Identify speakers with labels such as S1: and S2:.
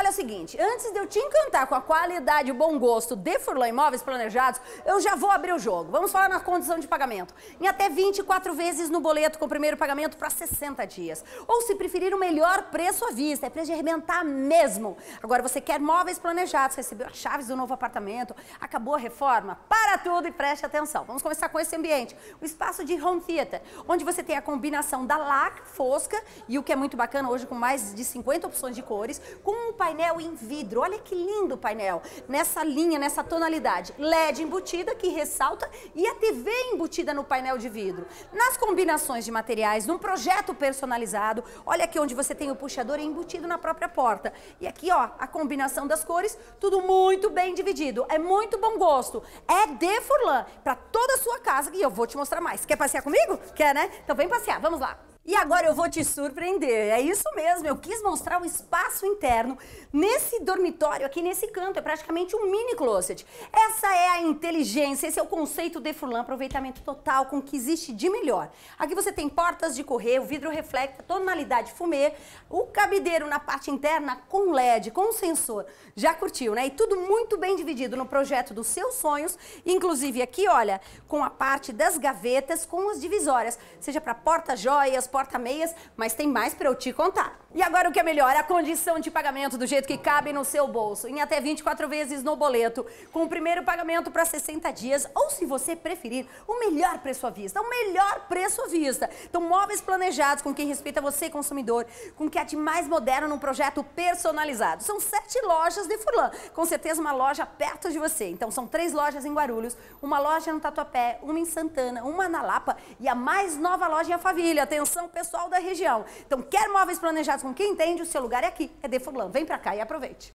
S1: Olha o seguinte, antes de eu te encantar com a qualidade e bom gosto de Furlan Imóveis Planejados, eu já vou abrir o jogo. Vamos falar na condição de pagamento. Em até 24 vezes no boleto com o primeiro pagamento para 60 dias. Ou se preferir o melhor preço à vista, é preço de arrebentar mesmo. Agora você quer móveis planejados, recebeu as chaves do novo apartamento, acabou a reforma, para tudo e preste atenção. Vamos começar com esse ambiente, o espaço de home theater, onde você tem a combinação da lac fosca e o que é muito bacana hoje com mais de 50 opções de cores, com um painel em vidro. Olha que lindo o painel. Nessa linha, nessa tonalidade. LED embutida, que ressalta, e a TV embutida no painel de vidro. Nas combinações de materiais, num projeto personalizado, olha aqui onde você tem o puxador embutido na própria porta. E aqui, ó, a combinação das cores, tudo muito bem dividido. É muito bom gosto. É de Furlan, para toda a sua casa, e eu vou te mostrar mais. Quer passear comigo? Quer, né? Então vem passear, vamos lá. E agora eu vou te surpreender. É isso mesmo, eu quis mostrar o espaço interno nesse dormitório, aqui nesse canto. É praticamente um mini closet. Essa é a inteligência, esse é o conceito de Furlan, aproveitamento total com o que existe de melhor. Aqui você tem portas de correr, o vidro reflecta, tonalidade fumê, o cabideiro na parte interna com LED, com sensor. Já curtiu, né? E tudo muito bem dividido no projeto dos seus sonhos, inclusive aqui, olha, com a parte das gavetas com as divisórias, seja para porta-joias, porta-meias, mas tem mais para eu te contar. E agora o que é melhor? A condição de pagamento do jeito que cabe no seu bolso, em até 24 vezes no boleto, com o primeiro pagamento para 60 dias, ou se você preferir, o melhor preço à vista, o melhor preço à vista. Então, móveis planejados com quem respeita você, consumidor, com que há é de mais moderno num projeto personalizado. São sete lojas de Furlan, com certeza uma loja perto de você. Então, são três lojas em Guarulhos, uma loja no Tatuapé, uma em Santana, uma na Lapa e a mais nova loja em Alphaville. Atenção, pessoal da região. Então, quer móveis planejados com quem entende, o seu lugar é aqui, é de Fulano. Vem para cá e aproveite.